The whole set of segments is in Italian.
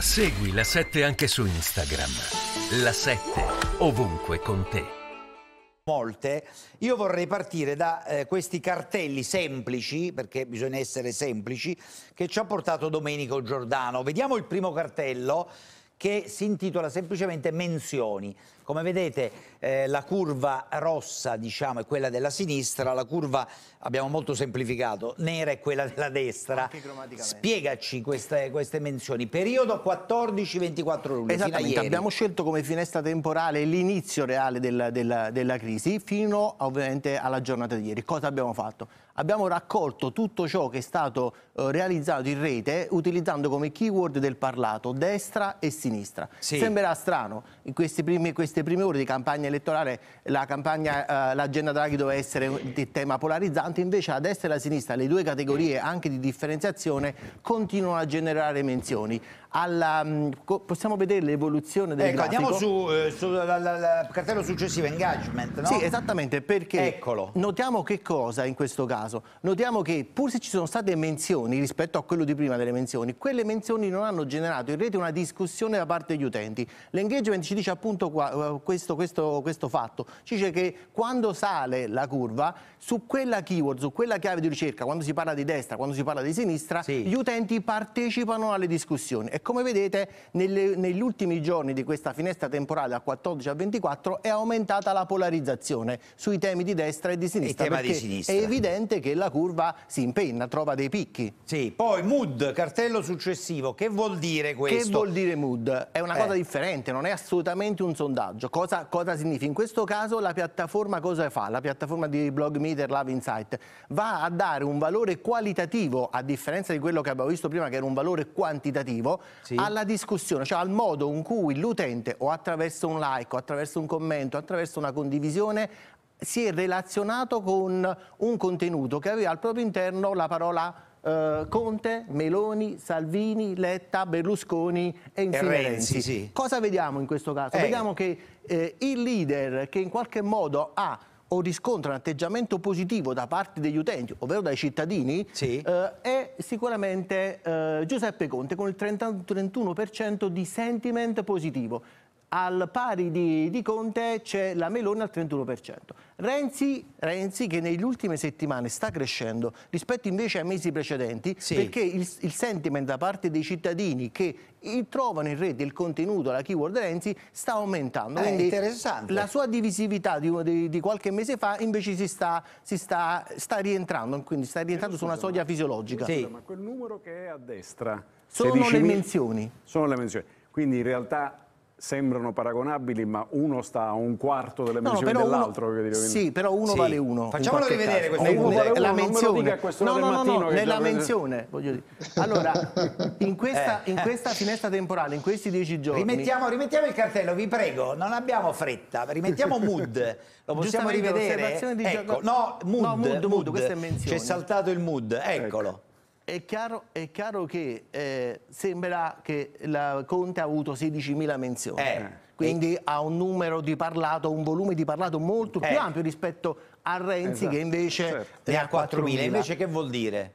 Segui la 7 anche su Instagram. La 7 ovunque con te. Molte, io vorrei partire da eh, questi cartelli semplici, perché bisogna essere semplici, che ci ha portato Domenico Giordano. Vediamo il primo cartello che si intitola semplicemente Menzioni. Come vedete eh, la curva rossa diciamo, è quella della sinistra, la curva abbiamo molto semplificato, nera è quella della destra. Spiegaci queste, queste, menzioni. Periodo 14-24 luglio. Esattamente, abbiamo scelto come finestra temporale l'inizio reale della, della, della crisi fino ovviamente alla giornata di ieri. Cosa abbiamo fatto? abbiamo raccolto tutto ciò che è stato eh, realizzato in rete utilizzando come keyword del parlato destra e sinistra. Sì. Sembrerà strano, in queste prime, queste prime ore di campagna elettorale la eh, l'agenda Draghi doveva essere un tema polarizzante, invece la destra e la sinistra, le due categorie anche di differenziazione, continuano a generare menzioni alla, mm, possiamo vedere l'evoluzione del ecco, grafico. andiamo sul su, eh, cartello successivo, engagement, no? Sì, esattamente, perché Eccolo. notiamo che cosa in questo caso? Notiamo che pur se ci sono state menzioni rispetto a quello di prima delle menzioni, quelle menzioni non hanno generato in rete una discussione da parte degli utenti. L'engagement ci dice appunto qua, eh, questo, questo, questo fatto, ci dice che quando sale la curva, su quella keyword, su quella chiave di ricerca, quando si parla di destra, quando si parla di sinistra, sì. gli utenti partecipano alle discussioni come vedete nelle, negli ultimi giorni di questa finestra temporale da 14 a 24 è aumentata la polarizzazione sui temi di destra e di sinistra. tema di sinistra. È evidente che la curva si impenna, trova dei picchi. Sì, poi mood, cartello successivo, che vuol dire questo? Che vuol dire mood? È una eh. cosa differente, non è assolutamente un sondaggio. Cosa, cosa significa? In questo caso la piattaforma cosa fa? La piattaforma di blog meter Love Insight va a dare un valore qualitativo a differenza di quello che abbiamo visto prima che era un valore quantitativo sì. alla discussione, cioè al modo in cui l'utente o attraverso un like, o attraverso un commento, o attraverso una condivisione si è relazionato con un contenuto che aveva al proprio interno la parola eh, Conte, Meloni, Salvini, Letta, Berlusconi e infine e Renzi. Renzi. Sì. Cosa vediamo in questo caso? Eh. Vediamo che eh, il leader che in qualche modo ha o riscontra un atteggiamento positivo da parte degli utenti, ovvero dai cittadini, sì. Eh, è sicuramente eh, Giuseppe Conte con il 30, 31% di sentiment positivo al pari di, di Conte c'è la Meloni al 31%. Renzi, Renzi, che negli ultime settimane sta crescendo rispetto invece ai mesi precedenti sì. perché il, il, sentiment da parte dei cittadini che trovano in rete il contenuto, la keyword Renzi sta aumentando. è eh, interessante. La sua divisività di, di, di qualche mese fa invece si sta, si sta, sta rientrando, quindi sta rientrando su una soglia ma, fisiologica. Scusa, sì. Ma quel numero che è a destra... Sono le menzioni. Sono le menzioni. Quindi in realtà sembrano paragonabili, ma uno sta a un quarto delle menzioni no, no, dell'altro. Uno... Sì, però uno sì. vale uno. Facciamolo rivedere questo uno, uno, vale uno, la menzione. No, no, no, no nella già... menzione, voglio dire. Allora, in questa, eh, in questa finestra temporale, in questi dieci giorni... Rimettiamo, rimettiamo, il cartello, vi prego, non abbiamo fretta, rimettiamo mood, lo possiamo rivedere. Ecco, no, mood, no, mood, mood, mood. C'è saltato il mood, eccolo. Ecco è chiaro, è chiaro che eh, sembra che la Conte ha avuto 16.000 menzioni. Eh quindi ha un numero di parlato, un volume di parlato molto più eh. ampio rispetto a Renzi esatto, che invece certo. ne ha 4.000. Invece che vuol dire?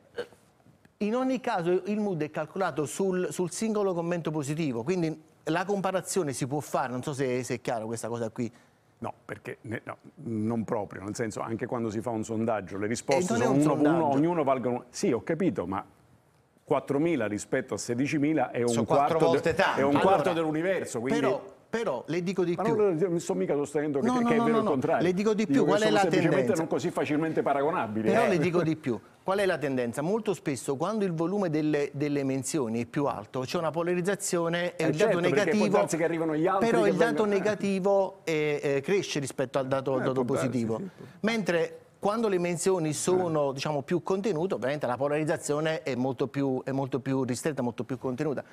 In ogni caso il mood è calcolato sul, sul singolo commento positivo, quindi la comparazione si può fare, non so se, se è chiaro questa cosa qui, No, perché ne, no, non proprio, nel senso anche quando si fa un sondaggio le eh, risposte sono un uno, uno, ognuno valgono... Sì, ho capito, ma 4.000 rispetto a 16.000 è un sono quarto, de, è un allora, quarto dell'universo, quindi... Però... Però le dico di ma più. Ma non, non sto mica sostenendo che, no, no, che è no, vero il contrario. Le dico di più, dico qual è la tendenza? non così facilmente paragonabili. Però eh. le dico di più. Qual è la tendenza? Molto spesso quando il volume delle, delle menzioni è più alto c'è una polarizzazione, e eh un certo, dato negativo, che arrivano gli altri però il dato vengono... negativo è, eh, è, eh, cresce rispetto al dato, eh, dato positivo. Darsi, sì. Mentre quando le menzioni sono eh. diciamo, più contenute ovviamente la polarizzazione è molto più, è molto più ristretta, molto più contenuta.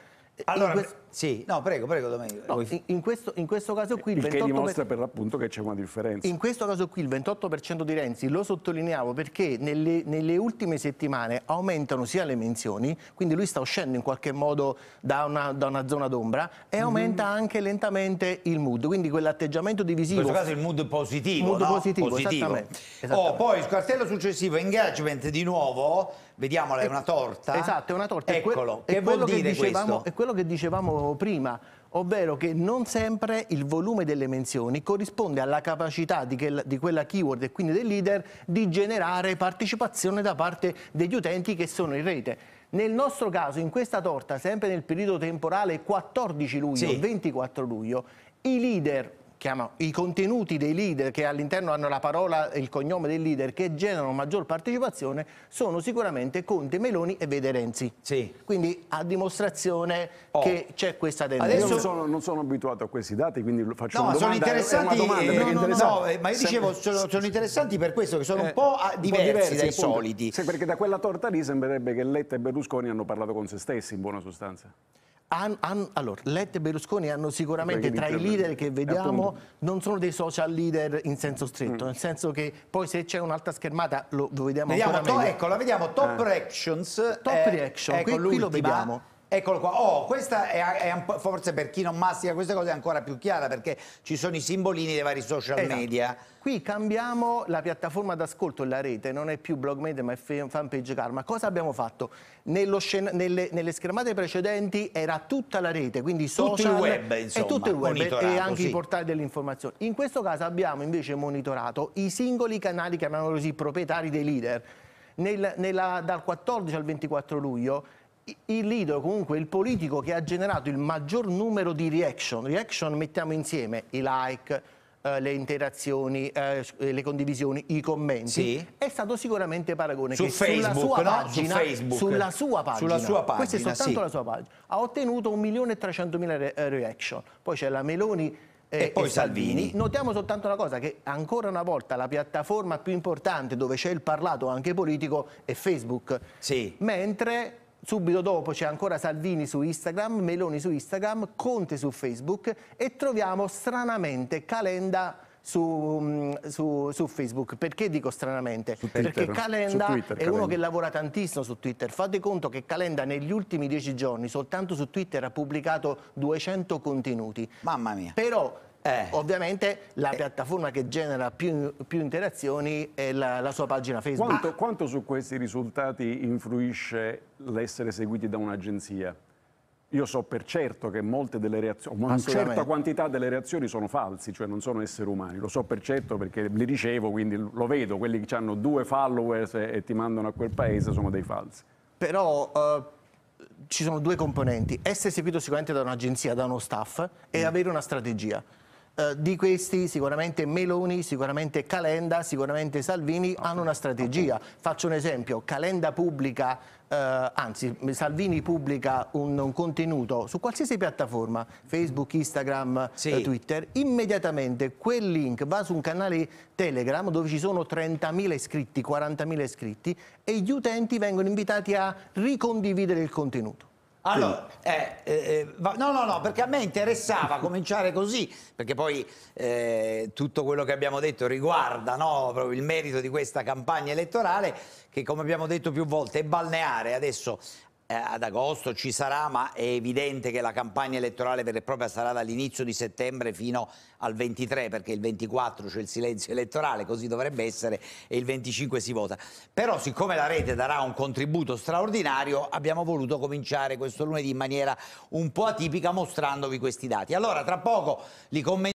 Allora, sì, no, prego, prego Domenico. No, in, questo, in, questo, caso qui... Il, il 28 che dimostra per... l'appunto che c'è una differenza. In questo caso qui il 28% di Renzi, lo sottolineavo perché nelle, nelle, ultime settimane aumentano sia le menzioni, quindi lui sta uscendo in qualche modo da una, da una zona d'ombra e mhm. aumenta mm. anche lentamente il mood, quindi quell'atteggiamento divisivo... In questo caso il mood positivo, mood no? positivo, positivo. Esattamente, oh, esattamente. Oh, poi il cartello successivo, engagement di nuovo, vediamola, è una torta. Esatto, è una torta. Eccolo, è, che è quello che dicevamo, questo? È quello che dicevamo dicevo prima, ovvero che non sempre il volume delle menzioni corrisponde alla capacità di, che, di, quella keyword e quindi del leader di generare partecipazione da parte degli utenti che sono in rete. Nel nostro caso, in questa torta, sempre nel periodo temporale 14 luglio, sì. 24 luglio, i leader chiamano i contenuti dei leader che all'interno hanno la parola e il cognome del leader che generano maggior partecipazione sono sicuramente Conte, Meloni e Vede Renzi. Sì. Quindi a dimostrazione oh. che c'è questa tendenza. Adesso... Io non sono, non sono, abituato a questi dati, quindi lo faccio no, una domanda. Sono interessanti, domanda, eh, no, no, No, eh, ma io dicevo sono, sono, interessanti per questo, che sono eh, un po' diversi, diversi dai appunto. soliti. Sì, perché da quella torta lì sembrerebbe che Letta e Berlusconi hanno parlato con se stessi in buona sostanza han, han, allora, Letta e Berlusconi hanno sicuramente tra i leader che vediamo non sono dei social leader in senso stretto, mm. nel senso che poi se c'è un'altra schermata lo, lo vediamo, vediamo ancora to, meglio. Ecco, la vediamo, Top eh. Reactions. Top eh, Reaction, ecco, qui, qui lo vediamo. Eccolo qua. Oh, questa è, è forse per chi non mastica queste cose è ancora più chiara perché ci sono i simbolini dei vari social esatto. media. Qui cambiamo la piattaforma d'ascolto e la rete, non è più blog media ma è fanpage Karma. cosa abbiamo fatto? Nelle, nelle, schermate precedenti era tutta la rete, quindi social tutto il web, insomma, e tutto il web e anche sì. i portali dell'informazione. In questo caso abbiamo invece monitorato i singoli canali, chiamiamoli così, proprietari dei leader. Nel, nella, dal 14 al 24 luglio il leader, comunque il politico che ha generato il maggior numero di reaction, reaction mettiamo insieme i like, eh, le interazioni, eh, le condivisioni, i commenti, sì. è stato sicuramente Paragone su che Facebook, sulla sua, no? pagina, su Facebook. sulla sua pagina, sulla sua pagina, questa è soltanto sì. la sua pagina, ha ottenuto 1.300.000 re- eh, reaction, poi c'è la Meloni e, eh, e, poi e Salvini. Salvini. Notiamo soltanto una cosa, che ancora una volta la piattaforma più importante dove c'è il parlato anche politico è Facebook, sì. mentre Subito dopo c'è ancora Salvini su Instagram, Meloni su Instagram, Conte su Facebook e troviamo stranamente Calenda su, mm, su, su Facebook. Perché dico stranamente? Perché Calenda Twitter, è Calenda. uno che lavora tantissimo su Twitter. Fate conto che Calenda negli ultimi dieci giorni soltanto su Twitter ha pubblicato 200 contenuti. Mamma mia. Però eh. Ovviamente la eh. piattaforma che genera più, più interazioni è la, la, sua pagina Facebook. Quanto, quanto su questi risultati influisce l'essere seguiti da un'agenzia? Io so per certo che molte delle reazioni, una certa quantità delle reazioni sono falsi, cioè non sono esseri umani. Lo so per certo perché li ricevo, quindi lo vedo. Quelli che hanno due followers e ti mandano a quel paese sono dei falsi. Però uh, ci sono due componenti. Essere seguito sicuramente da un'agenzia, da uno staff e mm. avere una strategia. Eh, di questi sicuramente Meloni, sicuramente Calenda, sicuramente Salvini okay. hanno una strategia. Okay. Faccio un esempio, Calenda pubblica, eh, anzi Salvini pubblica un, un, contenuto su qualsiasi piattaforma, Facebook, Instagram, eh, sì. eh, Twitter, immediatamente quel link va su un canale Telegram dove ci sono 30.000 iscritti, 40.000 iscritti e gli utenti vengono invitati a ricondividere il contenuto. Allora, eh, eh, eh no, no, no, perché a me interessava cominciare così, perché poi eh, tutto quello che abbiamo detto riguarda no, il merito di questa campagna elettorale che, come abbiamo detto più volte, è balneare. Adesso eh, ad agosto ci sarà, ma è evidente che la campagna elettorale vera e propria sarà dall'inizio di settembre fino al 23, perché il 24 c'è il silenzio elettorale, così dovrebbe essere, e il 25 si vota. Però siccome la rete darà un contributo straordinario, abbiamo voluto cominciare questo lunedì in maniera un po' atipica mostrandovi questi dati. Allora, tra poco li commentiamo.